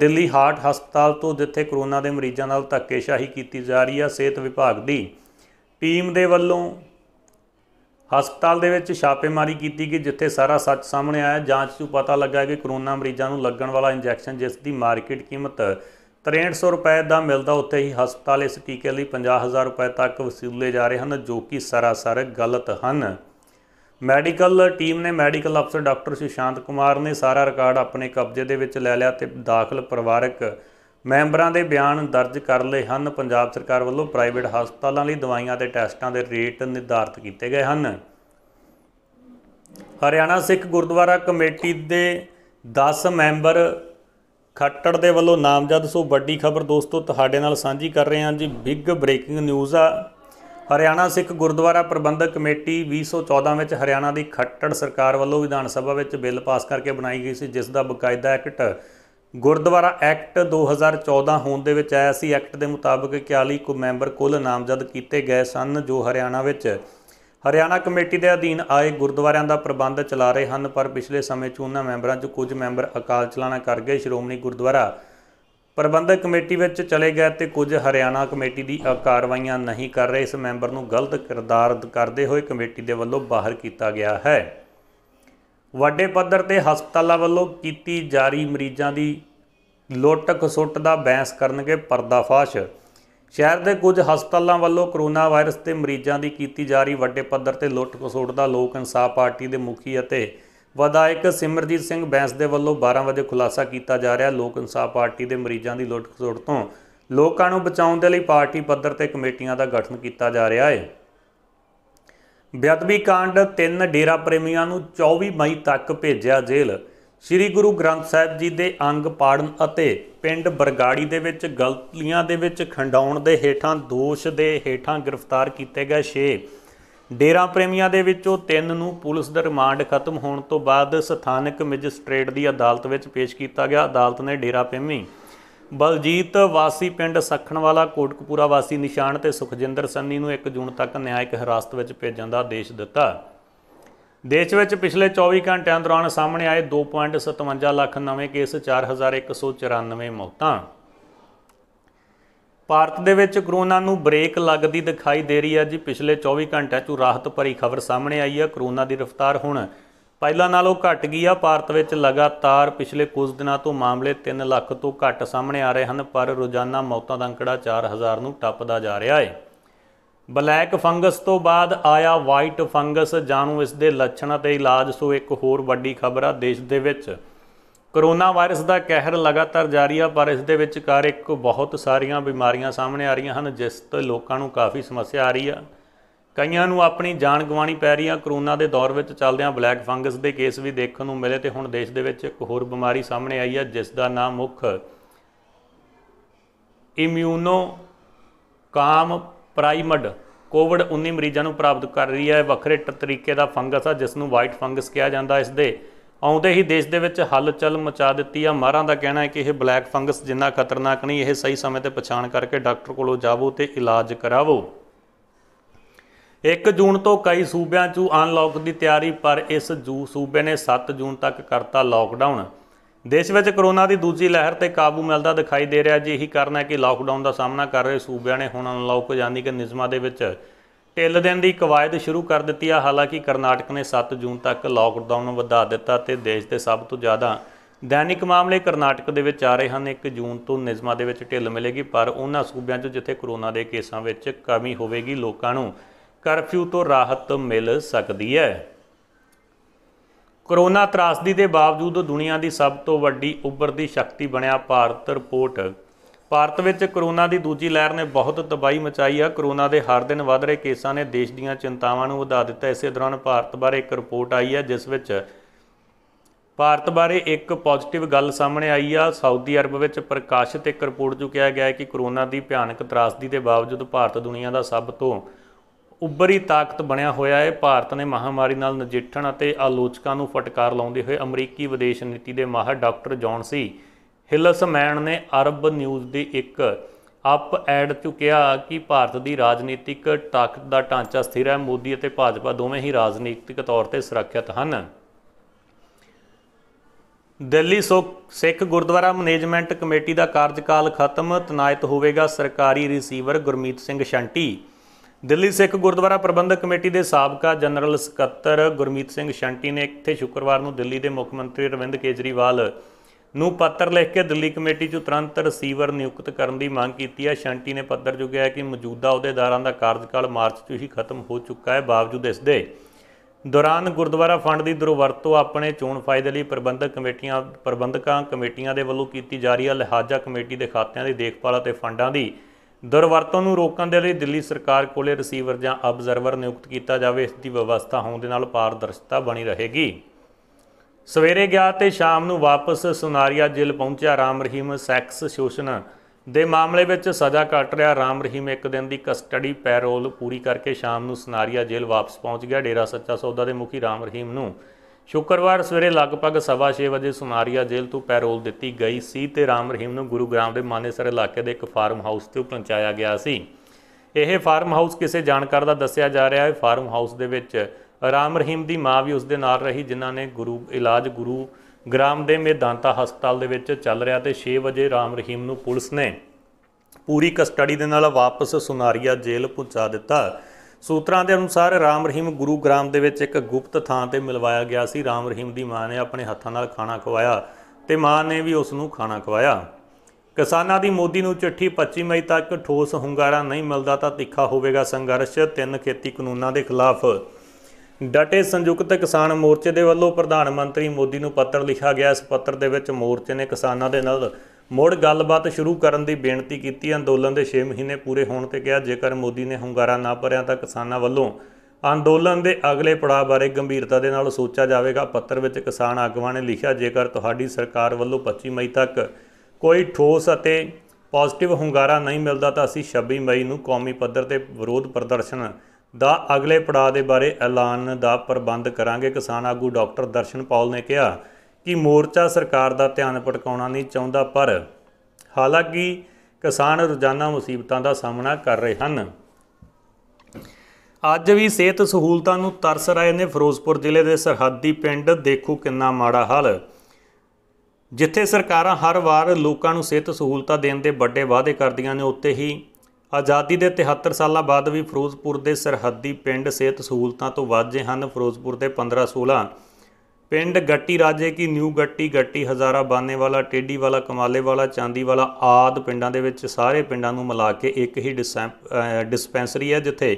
ਦਿੱਲੀ ਹਾਰਟ ਹਸਪਤਾਲ ਤੋਂ ਜਿੱਥੇ ਕਰੋਨਾ ਦੇ ਮਰੀਜ਼ਾਂ ਨਾਲ ਧੱਕੇਸ਼ਾਹੀ ਕੀਤੀ ਜਾ ਰਹੀ ਹੈ ਸਿਹਤ ਵਿਭਾਗ ਦੀ ਟੀਮ ਦੇ ਵੱਲੋਂ ਹਸਪਤਾਲ ਦੇ ਵਿੱਚ ਛਾਪੇਮਾਰੀ ਕੀਤੀ ਗਈ ਜਿੱਥੇ ਸਾਰਾ ਸੱਚ ਸਾਹਮਣੇ ਆਇਆ ਜਾਂਚ ਤੋਂ ਪਤਾ ਲੱਗਾ ਕਿ ਕਰੋਨਾ ਮਰੀਜ਼ਾਂ ਨੂੰ ਲੱਗਣ ਵਾਲਾ ਇੰਜੈਕਸ਼ਨ ਜਿਸ ਦੀ ਮਾਰਕੀਟ ਕੀਮਤ 6300 ਰੁਪਏ ਦਾ ਮਿਲਦਾ ਉੱਥੇ ਹੀ ਹਸਪਤਾਲ ਇਸ ਟੀਕੇ ਲਈ 50000 ਰੁਪਏ ਤੱਕ ਵਸੂਲੇ ਜਾ ਰਹੇ ਹਨ ਜੋ ਕਿ ਸਰਾਸਰ ਗਲਤ ਹਨ ਮੈਡੀਕਲ ਟੀਮ ਨੇ ਮੈਡੀਕਲ ਅਫਸਰ ਡਾਕਟਰ ਸੁਸ਼ਾਂਤ ਕੁਮਾਰ ਨੇ ਸਾਰਾ ਰਿਕਾਰਡ ਆਪਣੇ ਕਬਜ਼ੇ ਦੇ ਵਿੱਚ ਲੈ ਲਿਆ ਤੇ ਦਾਖਲ ਪਰਿਵਾਰਕ ਮੈਂਬਰਾਂ ਦੇ ਬਿਆਨ ਦਰਜ ਕਰ ਲਏ ਹਨ ਪੰਜਾਬ ਸਰਕਾਰ ਵੱਲੋਂ ਪ੍ਰਾਈਵੇਟ ਹਸਪਤਾਲਾਂ ਲਈ ਦਵਾਈਆਂ ਤੇ ਟੈਸਟਾਂ ਦੇ ਰੇਟ ਨਿਰਧਾਰਤ ਕੀਤੇ ਗਏ ਹਨ ਹਰਿਆਣਾ ਸਿੱਖ ਗੁਰਦੁਆਰਾ ਕਮੇਟੀ ਦੇ 10 ਮੈਂਬਰ ਖੱਟੜ ਦੇ ਵੱਲੋਂ ਨਾਮਜ਼ਦ ਸੋ ਵੱਡੀ ਖਬਰ ਦੋਸਤੋ ਤੁਹਾਡੇ ਨਾਲ ਸਾਂਝੀ ਕਰ ਰਹੇ ਹਾਂ ਜੀ ਬਿਗ ਬ੍ਰੇਕਿੰਗ ਨਿਊਜ਼ ਆ ਹਰਿਆਣਾ ਸਿੱਖ ਗੁਰਦੁਆਰਾ ਪ੍ਰਬੰਧਕ ਕਮੇਟੀ 2014 ਵਿੱਚ ਹਰਿਆਣਾ ਦੀ ਖੱਟੜ ਸਰਕਾਰ ਵੱਲੋਂ ਵਿਧਾਨ ਸਭਾ ਵਿੱਚ ਬਿੱਲ ਪਾਸ ਕਰਕੇ ਬਣਾਈ ਗਈ ਸੀ ਜਿਸ ਦਾ ਬਕਾਇਦਾ ਐਕਟ ਗੁਰਦੁਆਰਾ ਐਕਟ 2014 ਹੋਂਦ ਦੇ ਵਿੱਚ ਆਇਆ ਸੀ ਐਕਟ ਦੇ ਮੁਤਾਬਕ 41 ਕੋ ਮੈਂਬਰ ਕੁੱਲ ਨਾਮਜ਼ਦ ਕੀਤੇ ਗਏ ਸਨ ਜੋ ਹਰਿਆਣਾ ਵਿੱਚ ਹਰਿਆਣਾ ਕਮੇਟੀ ਦੇ ਅਧੀਨ ਆਏ ਗੁਰਦੁਆਰਿਆਂ ਦਾ ਪ੍ਰਬੰਧ ਚਲਾ ਰਹੇ ਹਨ ਪਰ ਪਿਛਲੇ ਸਮੇਂ 'ਚ ਉਹਨਾਂ ਮੈਂਬਰਾਂ 'ਚ ਕੁਝ ਮੈਂਬਰ ਅਕਾਲ ਚਲਾਣਾ ਕਰ ਗਏ ਸ਼੍ਰੋਮਣੀ ਗੁਰਦੁਆਰਾ ਪ੍ਰਬੰਧਕ ਕਮੇਟੀ ਵਿੱਚ ਚਲੇ ਗਏ ਤੇ ਕੁਝ ਹਰਿਆਣਾ ਕਮੇਟੀ ਦੀ ਕਾਰਵਾਈਆਂ ਨਹੀਂ ਕਰ ਰਹੇ ਇਸ ਮੈਂਬਰ ਨੂੰ ਗਲਤ ਕਿਰਦਾਰ ਕਰਦੇ ਹੋਏ ਕਮੇਟੀ ਦੇ ਵੱਲੋਂ ਬਾਹਰ ਕੀਤਾ ਗਿਆ ਹੈ ਵੱਡੇ ਪੱਧਰ ਤੇ ਹਸਪਤਾਲਾਂ ਵੱਲੋਂ ਕੀਤੀ ਜਾ ਰਹੀ ਮਰੀਜ਼ਾਂ ਦੀ ਲੁੱਟ ਖਸੁੱਟ ਦਾ ਬੈਂਸ ਕਰਨਗੇ ਪਰਦਾਫਾਸ਼ ਸ਼ਹਿਰ ਦੇ ਕੁਝ ਹਸਪਤਾਲਾਂ ਵੱਲੋਂ ਕਰੋਨਾ ਵਾਇਰਸ ਤੇ ਮਰੀਜ਼ਾਂ ਦੀ ਕੀਤੀ ਜਾ ਰਹੀ ਵੱਡੇ ਪੱਧਰ ਤੇ ਲੁੱਟ ਖਸੁੱਟ ਦਾ ਲੋਕ ਇਨਸਾਫ ਪਾਰਟੀ ਦੇ ਮੁਖੀ ਅਤੇ ਵਿਧਾਇਕ ਸਿਮਰਜੀਤ ਸਿੰਘ ਬੈਂਸ ਦੇ ਵੱਲੋਂ 12 ਵਜੇ ਖੁਲਾਸਾ ਕੀਤਾ ਜਾ ਰਿਹਾ ਲੋਕ ਇਨਸਾਫ ਪਾਰਟੀ ਦੇ ਮਰੀਜ਼ਾਂ ਦੀ ਲੁੱਟ ਖਸੁੱਟ ਤੋਂ ਲੋਕਾਂ ਨੂੰ ਬਚਾਉਣ ਦੇ ਲਈ ਪਾਰਟੀ ਪੱਧਰ ਤੇ ਕਮੇਟੀਆਂ ਦਾ ਗਠਨ ਕੀਤਾ ਜਾ ਰਿਹਾ ਹੈ ਬਿਆਦਵੀ ਕਾਂਡ ਤਿੰਨ ਡੇਰਾ ਪ੍ਰੇਮੀਆਂ ਨੂੰ 24 ਮਈ ਤੱਕ ਭੇਜਿਆ ਜੇਲ੍ਹ ਸ੍ਰੀ ਗੁਰੂ ਗ੍ਰੰਥ ਸਾਹਿਬ ਜੀ ਦੇ ਅੰਗ ਪਾੜਨ ਅਤੇ ਪਿੰਡ ਬਰਗਾੜੀ ਦੇ ਵਿੱਚ ਗਲਤੀਆਂ ਦੇ ਵਿੱਚ ਖੰਡਾਉਣ ਦੇ ਹੇਠਾਂ ਦੋਸ਼ ਦੇ ਹੇਠਾਂ ਗ੍ਰਿਫਤਾਰ ਕੀਤੇ ਗਏ 6 ਡੇਰਾ ਪ੍ਰੇਮੀਆਂ ਦੇ ਵਿੱਚੋਂ ਤਿੰਨ ਨੂੰ ਪੁਲਿਸ ਦਾ ਰਿਮਾਂਡ ਖਤਮ ਹੋਣ ਤੋਂ ਬਾਅਦ ਸਥਾਨਕ ਮੈਜਿਸਟ੍ਰੇਟ ਦੀ ਅਦਾਲਤ ਵਿੱਚ ਪੇਸ਼ ਕੀਤਾ ਗਿਆ ਅਦਾਲਤ ਨੇ ਡੇਰਾ ਪ੍ਰੇਮੀ ਬਲਜੀਤ ਵਾਸੀ ਪਿੰਡ ਸਖਣਵਾਲਾ ਕੋਟਕਪੂਰਾ ਵਾਸੀ ਨਿਸ਼ਾਨ ਤੇ ਸੁਖਜਿੰਦਰ ਸੰਨੀ ਨੂੰ 1 ਜੂਨ ਤੱਕ ਨਿਆਇਕ ਹਿਰਾਸਤ ਵਿੱਚ ਭੇਜਣ ਦਾ ਆਦੇਸ਼ ਦਿੱਤਾ ਦੇਸ਼ ਵਿੱਚ ਪਿਛਲੇ 24 ਘੰਟਿਆਂ ਦੌਰਾਨ ਸਾਹਮਣੇ ਆਏ 2.57 ਲੱਖ ਨਵੇਂ ਕੇਸ 4194 ਮੌਤਾਂ ਭਾਰਤ ਦੇ ਵਿੱਚ ਕਰੋਨਾ ਨੂੰ ਬ੍ਰੇਕ ਲੱਗਦੀ ਦਿਖਾਈ ਦੇ ਰਹੀ ਹੈ ਜੀ ਪਿਛਲੇ 24 ਘੰਟਿਆਂ 'ਚ ਰਾਹਤ ਭਰੀ ਖਬਰ ਸਾਹਮਣੇ ਆਈ ਹੈ ਕਰੋਨਾ ਦੀ ਰਫ਼ਤਾਰ ਹੁਣ ਪਹਿਲਾਂ ਨਾਲੋਂ ਘਟ ਗਈ ਆ ਭਾਰਤ ਵਿੱਚ ਲਗਾਤਾਰ ਪਿਛਲੇ ਕੁਝ ਦਿਨਾਂ ਤੋਂ ਮਾਮਲੇ 3 ਲੱਖ ਤੋਂ ਘੱਟ ਸਾਹਮਣੇ ਆ ਰਹੇ ਹਨ ਪਰ ਰੋਜ਼ਾਨਾ ਮੌਤਾਂ ਦਾ ਅੰਕੜਾ 4000 ਨੂੰ ਟੱਪਦਾ ਜਾ ਰਿਹਾ ਹੈ ਬਲੈਕ ਫੰਗਸ ਤੋਂ ਬਾਅਦ ਆਇਆ ਵਾਈਟ ਫੰਗਸ ਜਾਣੂ ਇਸ ਦੇ ਲੱਛਣ ਅਤੇ ਇਲਾਜ ਸੋ ਇੱਕ ਹੋਰ ਵੱਡੀ ਖਬਰ ਆ ਦੇਸ਼ ਦੇ ਵਿੱਚ ਕਰੋਨਾ ਵਾਇਰਸ ਦਾ ਕਹਿਰ ਲਗਾਤਾਰ ਜਾਰੀ ਆ ਪਰ ਇਸ ਦੇ ਵਿੱਚ ਕਰ ਇੱਕ ਬਹੁਤ ਸਾਰੀਆਂ ਬਿਮਾਰੀਆਂ ਸਾਹਮਣੇ ਆ ਰਹੀਆਂ ਹਨ ਜਿਸ ਤੋਂ ਲੋਕਾਂ ਨੂੰ ਕਾਫੀ ਸਮੱਸਿਆ ਆ ਰਹੀ ਆ ਕਈਆਂ ਨੂੰ ਆਪਣੀ ਜਾਨ ਗਵਾਣੀ ਪੈ ਰਹੀ ਆ ਕਰੋਨਾ ਦੇ ਦੌਰ ਵਿੱਚ ਚੱਲਦਿਆਂ ਬਲੈਕ ਫੰਗਸ ਦੇ ਕੇਸ ਵੀ ਦੇਖਣ ਨੂੰ ਮਿਲੇ ਤੇ ਹੁਣ ਦੇਸ਼ ਦੇ ਵਿੱਚ ਇੱਕ ਹੋਰ ਬਿਮਾਰੀ ਸਾਹਮਣੇ ਆਈ ਆ ਜਿਸ ਦਾ ਨਾਮ ਮੁੱਖ ਇਮਿਊਨੋ ਕਾਮ ਪ੍ਰਾਈਮਡ ਕੋਵਿਡ-19 ਮਰੀਜ਼ਾਂ ਨੂੰ ਪ੍ਰਾਪਤ ਕਰ ਰਹੀ ਹੈ ਵੱਖਰੇ ਤਰੀਕੇ ਦਾ ਫੰਗਸ ਆ ਜਿਸ ਨੂੰ ਵਾਈਟ ਫੰਗਸ ਕਿਹਾ ਜਾਂਦਾ ਇਸ ਦੇ ਆਉਂਦੇ ਹੀ ਦੇਸ਼ ਦੇ ਵਿੱਚ ਹਲਚਲ ਮਚਾ ਦਿੱਤੀ ਆ ਮਾਰਾਂ ਦਾ ਕਹਿਣਾ ਹੈ ਕਿ ਇਹ ਬਲੈਕ ਫੰਗਸ ਜਿੰਨਾ ਖਤਰਨਾਕ ਨਹੀਂ ਇਹ ਸਹੀ ਸਮੇਂ ਤੇ ਪਛਾਣ ਕਰਕੇ ਡਾਕਟਰ ਕੋਲੋਂ ਜਾਵੋ ਤੇ ਇਲਾਜ ਕਰਾਵੋ 1 ਜੂਨ ਤੋਂ ਕਈ ਸੂਬਿਆਂ 'ਚ ਅਨਲੌਕ ਦੀ ਤਿਆਰੀ ਪਰ ਇਸ ਜੂ ਸੂਬੇ ਨੇ 7 ਜੂਨ ਤੱਕ ਕਰਤਾ ਲੌਕਡਾਊਨ ਦੇਸ਼ ਵਿੱਚ ਕਰੋਨਾ ਦੀ ਦੂਜੀ ਲਹਿਰ ਤੇ ਕਾਬੂ ਮਿਲਦਾ ਦਿਖਾਈ ਦੇ ਰਿਹਾ ਜੀ ਇਹੀ ਕਾਰਨ ਹੈ ਕਿ ਲੌਕਡਾਊਨ ਦਾ ਸਾਹਮਣਾ ਕਰ ਰਹੇ ਸੂਬਿਆਂ ਨੇ ਹੁਣ ਅਨਲੌਕ ਜਾਨੀ ਕਿ ਨਿਯਮਾਂ ਦੇ ਵਿੱਚ ਢਿੱਲ ਦੇਣ ਦੀ ਕਵਾਇਦ ਸ਼ੁਰੂ ਕਰ ਦਿੱਤੀ ਆ ਹਾਲਾਂਕਿ ਕਰਨਾਟਕ ਨੇ 7 ਜੂਨ ਤੱਕ ਲੌਕਡਾਊਨ ਵਧਾ ਦਿੱਤਾ ਤੇ ਦੇਸ਼ ਦੇ ਸਭ ਤੋਂ ਜ਼ਿਆਦਾ ਦੈਨਿਕ ਮਾਮਲੇ ਕਰਨਾਟਕ ਦੇ ਵਿੱਚ ਆ ਰਹੇ ਹਨ 1 ਜੂਨ ਤੋਂ ਨਿਯਮਾਂ ਦੇ ਵਿੱਚ ਢਿੱਲ ਮਿਲੇਗੀ ਪਰ ਉਹਨਾਂ ਸੂਬਿਆਂ 'ਚ ਜਿੱਥੇ ਕਰੋਨਾ ਦੇ ਕੇਸਾਂ ਵਿੱਚ ਕਮੀ ਹੋਵੇਗੀ ਲੋਕਾਂ ਨੂੰ ਕਰਫਿਊ ਤੋਂ ਰਾਹਤ ਮਿਲ ਸਕਦੀ ਹੈ ਕਰੋਨਾ ਤਰਾਸਦੀ ਦੇ ਬਾਵਜੂਦ ਦੁਨੀਆ ਦੀ ਸਭ ਤੋਂ ਵੱਡੀ ਉੱਭਰਦੀ ਸ਼ਕਤੀ ਬਣਿਆ ਭਾਰਤ ਰਿਪੋਰਟ ਭਾਰਤ ਵਿੱਚ ਕਰੋਨਾ ਦੀ ਦੂਜੀ ਲਹਿਰ ਨੇ ਬਹੁਤ ਤਬਾਈ ਮਚਾਈ ਆ ਕਰੋਨਾ ਦੇ ਹਰ ਦਿਨ ਵਧ ਰਹੇ ਕੇਸਾਂ ਨੇ ਦੇਸ਼ ਦੀਆਂ ਚਿੰਤਾਵਾਂ ਨੂੰ ਵਧਾ ਦਿੱਤਾ ਇਸੇ ਦੌਰਾਨ ਭਾਰਤ ਬਾਰੇ ਇੱਕ ਰਿਪੋਰਟ ਆਈ ਹੈ ਜਿਸ ਵਿੱਚ ਭਾਰਤ ਬਾਰੇ ਇੱਕ ਪੋਜ਼ਿਟਿਵ ਗੱਲ ਸਾਹਮਣੇ ਆਈ ਆ ਸਾਊਦੀ ਅਰਬ ਵਿੱਚ ਪ੍ਰਕਾਸ਼ਿਤ ਇੱਕ ਰਿਪੋਰਟ ਚੁਕਿਆ ਗਿਆ ਹੈ ਕਿ ਕਰੋਨਾ ਦੀ ਭਿਆਨਕ ਤਰਾਸਦੀ ਦੇ ਬਾਵਜੂਦ ਭਾਰਤ ਦੁਨੀਆ ਦਾ ਸਭ ਤੋਂ ਉੱਭਰੀ ਤਾਕਤ ਬਣਿਆ ਹੋਇਆ ਹੈ ਭਾਰਤ ਨੇ ਮਹਾਮਾਰੀ ਨਾਲ ਨਜਿੱਠਣ ਅਤੇ ਆਲੋਚਕਾਂ ਨੂੰ ਫਟਕਾਰ ਲਾਉਂਦੇ ਹੋਏ ਅਮਰੀਕੀ ਵਿਦੇਸ਼ ਨੀਤੀ ਦੇ ਮਾਹਰ ਡਾਕਟਰ ਜੌਨ ਸੀ ਹਿਲਸਮੈਨ ਨੇ ਅਰਬ ਨਿਊਜ਼ ਦੀ ਇੱਕ ਅਪ ਐਡ ਚੁਕਿਆ ਕਿ ਭਾਰਤ ਦੀ ਰਾਜਨੀਤਿਕ ਤਾਕਤ ਦਾ ਢਾਂਚਾ ਸਥਿਰ ਹੈ ਮੋਦੀ ਅਤੇ ਭਾਜਪਾ ਦੋਵੇਂ ਹੀ ਰਾਜਨੀਤਿਕ ਤੌਰ ਤੇ ਸੁਰੱਖਿਅਤ ਹਨ ਦਿੱਲੀ ਸਿੱਖ ਗੁਰਦੁਆਰਾ ਮੈਨੇਜਮੈਂਟ ਕਮੇਟੀ ਦਾ ਕਾਰਜਕਾਲ ਖਤਮ ਤਨਾਇਤ ਹੋਵੇਗਾ ਸਰਕਾਰੀ ਰਿਸੀਵਰ ਗੁਰਮੀਤ ਸਿੰਘ ਸ਼ੰਟੀ ਦਿੱਲੀ ਸਿੱਖ ਗੁਰਦੁਆਰਾ ਪ੍ਰਬੰਧਕ ਕਮੇਟੀ ਦੇ ਸਾਬਕਾ ਜਨਰਲ ਸਕੱਤਰ ਗੁਰਮੀਤ ਸਿੰਘ ਸ਼ੰਟੀ ਨੇ ਇੱਥੇ ਸ਼ੁੱਕਰਵਾਰ ਨੂੰ ਦਿੱਲੀ ਦੇ ਮੁੱਖ ਮੰਤਰੀ ਰਵਿੰਦ ਕੇਜਰੀਵਾਲ ਨੂੰ ਪੱਤਰ ਲਿਖ ਕੇ ਦਿੱਲੀ ਕਮੇਟੀ 'ਚ ਤੁਰੰਤ ਰਿਸੀਵਰ ਨਿਯੁਕਤ ਕਰਨ ਦੀ ਮੰਗ ਕੀਤੀ ਹੈ ਸ਼ੰਟੀ ਨੇ ਪੱਤਰ ਜੁਗਿਆ ਕਿ ਮੌਜੂਦਾ ਅਹੁਦੇਦਾਰਾਂ ਦਾ ਕਾਰਜਕਾਲ ਮਾਰਚ 'ਚ ਹੀ ਖਤਮ ਹੋ ਚੁੱਕਾ ਹੈ ਬਾਵਜੂਦ ਇਸ ਦੇ ਦੌਰਾਨ ਗੁਰਦੁਆਰਾ ਫੰਡ ਦੀ ਦੁਰਵਰਤੋਂ ਆਪਣੇ ਚੋਣ ਫਾਇਦੇ ਲਈ ਪ੍ਰਬੰਧਕ ਕਮੇਟੀਆਂ ਪ੍ਰਬੰਧਕਾਂ ਕਮੇਟੀਆਂ ਦੇ ਵੱਲੋਂ ਕੀਤੀ ਜਾ ਰਹੀ ਹੈ ਲਿਹਾਜ਼ਾ ਕਮੇਟੀ ਦੇ ਖਾਤਿਆਂ ਦੀ ਦੇਖਭਾਲ ਅਤੇ ਫੰਡਾਂ ਦੀ ਦੁਰਵਰਤੋਂ ਨੂੰ ਰੋਕਣ ਦੇ ਲਈ ਦਿੱਲੀ ਸਰਕਾਰ ਕੋਲੇ ਰਿਸੀਵਰ ਜਾਂ ਆਬਜ਼ਰਵਰ ਨਿਯੁਕਤ ਕੀਤਾ ਜਾਵੇ ਇਸ ਦੀ ਵਿਵਸਥਾ ਹੋਣ ਦੇ ਨਾਲ ਪਾਰਦਰਸ਼ਤਾ ਬਣੀ ਰਹੇਗੀ ਸਵੇਰੇ ਗਿਆ ਤੇ ਸ਼ਾਮ ਨੂੰ ਵਾਪਸ ਸੁਨਾਰੀਆ ਜੇਲ੍ਹ ਪਹੁੰਚਿਆ ਰਾਮ ਰਹੀਮ ਸੈਕਸ ਸ਼ੋਸ਼ਣ ਦੇ ਮਾਮਲੇ ਵਿੱਚ ਸਜ਼ਾ ਕੱਟ ਰਿਹਾ ਰਾਮ ਰਹੀਮ ਇੱਕ ਦਿਨ ਦੀ ਕਸਟਡੀ ਪੈਰੋਲ ਪੂਰੀ ਕਰਕੇ ਸ਼ਾਮ ਨੂੰ ਸੁਨਾਰੀਆ ਜੇਲ੍ਹ ਵਾਪਸ ਪਹੁੰਚ ਗਿਆ ਡੇਰਾ ਸੱਚਾ ਸੌਦਾ ਦੇ ਮੁਖੀ ਰਾਮ ਰਹੀਮ ਨੂੰ ਸ਼ੁੱਕਰਵਾਰ ਸਵੇਰੇ ਲਗਭਗ 6:30 ਵਜੇ ਸੁਨਾਰੀਆ ਜੇਲ੍ਹ ਤੋਂ ਪੈਰੋਲ ਦਿੱਤੀ ਗਈ ਸੀ ਤੇ ਰਾਮ ਰਹੀਮ ਨੂੰ ਗੁਰੂਗ੍ਰਾਮ ਦੇ ਮਾਨੇਸਰ ਇਲਾਕੇ ਦੇ ਇੱਕ ਫਾਰਮ ਹਾਊਸ ਤੇ ਪਹੁੰਚਾਇਆ ਗਿਆ ਸੀ ਇਹ ਫਾਰਮ ਹਾਊਸ ਕਿਸੇ ਜਾਣਕਾਰ ਦਾ ਦੱਸਿਆ ਜਾ ਰਿਹਾ ਹੈ ਫਾਰਮ ਹਾਊਸ ਦੇ ਵਿੱਚ ਰਾਮ ਰਹੀਮ ਦੀ ਮਾਂ ਵੀ ਉਸ ਦੇ ਨਾਲ ਰਹੀ ਜਿਨ੍ਹਾਂ ਨੇ ਗੁਰੂ ਇਲਾਜ ਗੁਰੂ ਗ੍ਰਾਮ ਦੇ ਮੇਦਾਂਤਾ ਹਸਪਤਾਲ ਦੇ ਵਿੱਚ ਚੱਲ ਰਿਹਾ ਤੇ 6 ਵਜੇ ਰਾਮ ਰਹੀਮ ਨੂੰ ਪੁਲਿਸ ਨੇ ਪੂਰੀ ਕਸਟਡੀ ਦੇ ਨਾਲ ਵਾਪਸ ਸੁਨਾਰੀਆ ਜੇਲ੍ਹ ਪਹੁੰਚਾ ਦਿੱਤਾ ਸੂਤਰਾਂ ਦੇ ਅਨੁਸਾਰ ਰਾਮ ਰਹੀਮ ਗੁਰੂਗ੍ਰਾਮ ਦੇ ਵਿੱਚ ਇੱਕ ਗੁਪਤ ਥਾਂ ਤੇ ਮਿਲਵਾਇਆ ਗਿਆ ਸੀ ਰਾਮ ਰਹੀਮ ਦੀ ਮਾਂ ਨੇ ਆਪਣੇ ਹੱਥਾਂ ਨਾਲ ਖਾਣਾ ਖਵਾਇਆ ਤੇ ਮਾਂ ਨੇ ਵੀ ਉਸ ਨੂੰ ਖਾਣਾ ਖਵਾਇਆ ਕਿਸਾਨਾਂ ਦੀ ਮੋਦੀ ਨੂੰ ਚਿੱਠੀ 25 ਮਈ ਤੱਕ ਠੋਸ ਹੁੰਗਾਰਾ ਨਹੀਂ ਮਿਲਦਾ ਤਾਂ ਤਿੱਖਾ ਹੋਵੇਗਾ ਸੰਘਰਸ਼ ਤਿੰਨ ਖੇਤੀ ਕਾਨੂੰਨਾਂ ਦੇ ਖਿਲਾਫ ਡਟੇ ਸੰਯੁਕਤ ਕਿਸਾਨ ਮੋਰਚੇ ਦੇ ਵੱਲੋਂ ਪ੍ਰਧਾਨ ਮੰਤਰੀ ਮੋਦੀ ਨੂੰ ਪੱਤਰ ਲਿਖਿਆ ਗਿਆ ਇਸ ਪੱਤਰ ਦੇ ਵਿੱਚ ਮੋਰਚੇ ਨੇ ਕਿਸਾਨਾਂ ਦੇ ਨਾਲ ਮੁੜ ਗੱਲਬਾਤ ਸ਼ੁਰੂ ਕਰਨ ਦੀ ਬੇਨਤੀ ਕੀਤੀ ਅੰਦੋਲਨ ਦੇ 6 ਮਹੀਨੇ ਪੂਰੇ ਹੋਣ ਤੇ ਕਿਹਾ ਜੇਕਰ ਮੋਦੀ ਨੇ ਹੰਗਾਰਾ ਨਾ ਭਰਿਆ ਤਾਂ ਕਿਸਾਨਾਂ ਵੱਲੋਂ ਅੰਦੋਲਨ ਦੇ ਅਗਲੇ ਪੜਾਅ ਬਾਰੇ ਗੰਭੀਰਤਾ ਦੇ ਨਾਲ ਸੋਚਿਆ ਜਾਵੇਗਾ ਪੱਤਰ ਵਿੱਚ ਕਿਸਾਨ ਆਗੂਆਂ ਨੇ ਲਿਖਿਆ ਜੇਕਰ ਤੁਹਾਡੀ ਸਰਕਾਰ ਵੱਲੋਂ 25 ਮਈ ਤੱਕ ਕੋਈ ਠੋਸ ਅਤੇ ਪੋਜ਼ਿਟਿਵ ਹੰਗਾਰਾ ਨਹੀਂ ਮਿਲਦਾ ਤਾਂ ਅਸੀਂ 26 ਮਈ ਨੂੰ ਕੌਮੀ ਪੱਧਰ ਤੇ ਵਿਰੋਧ ਪ੍ਰਦਰਸ਼ਨ ਦਾ ਅਗਲੇ ਪੜਾਅ ਦੇ ਬਾਰੇ ਐਲਾਨ ਦਾ ਪ੍ਰਬੰਧ ਕਰਾਂਗੇ ਕਿਸਾਨ ਆਗੂ ਡਾਕਟਰ ਦਰਸ਼ਨ ਪਾਲ ਨੇ ਕਿਹਾ ਕਿ ਮੋਰਚਾ ਸਰਕਾਰ ਦਾ ਧਿਆਨ ਭਟਕਾਉਣਾ ਨਹੀਂ ਚਾਹੁੰਦਾ ਪਰ ਹਾਲਾਂਕਿ ਕਿਸਾਨ ਰੋਜ਼ਾਨਾ ਮੁਸੀਬਤਾਂ ਦਾ ਸਾਹਮਣਾ ਕਰ ਰਹੇ ਹਨ ਅੱਜ ਵੀ ਸਿਹਤ ਸਹੂਲਤਾਂ ਨੂੰ ਤਰਸ ਰਹੇ ਨੇ ਫਿਰੋਜ਼ਪੁਰ ਜ਼ਿਲ੍ਹੇ ਦੇ ਸਰਹੱਦੀ ਪਿੰਡ ਦੇਖੋ ਕਿੰਨਾ ਮਾੜਾ ਹਾਲ ਜਿੱਥੇ ਸਰਕਾਰਾਂ ਹਰ ਵਾਰ ਲੋਕਾਂ ਨੂੰ ਸਿਹਤ ਸਹੂਲਤਾਂ ਦੇਣ ਦੇ ਵੱਡੇ ਵਾਅਦੇ ਕਰਦੀਆਂ ਨੇ ਉੱਤੇ ਹੀ ਆਜ਼ਾਦੀ ਦੇ 73 ਸਾਲਾਂ ਬਾਅਦ ਵੀ ਫਿਰੋਜ਼ਪੁਰ ਦੇ ਸਰਹੱਦੀ ਪਿੰਡ ਸਿਹਤ ਸਹੂਲਤਾਂ ਤੋਂ ਵਾਂਝੇ ਹਨ ਫਿਰੋਜ਼ਪੁਰ ਦੇ 15 16 ਪਿੰਡ ਗੱਟੀ ਰਾਜੇ ਕੀ ਨਿਊ ਗੱਟੀ ਗੱਟੀ ਹਜ਼ਾਰਾ ਬਾਨੇ ਵਾਲਾ ਵਾਲਾ ਕਮਾਲੇ ਵਾਲਾ ਚਾਂਦੀ ਵਾਲਾ ਆਦ ਪਿੰਡਾਂ ਦੇ ਵਿੱਚ ਸਾਰੇ ਪਿੰਡਾਂ ਨੂੰ ਮਿਲਾ ਕੇ ਇੱਕ ਹੀ ਡਿਸਪੈਂਸਰੀ ਹੈ ਜਿੱਥੇ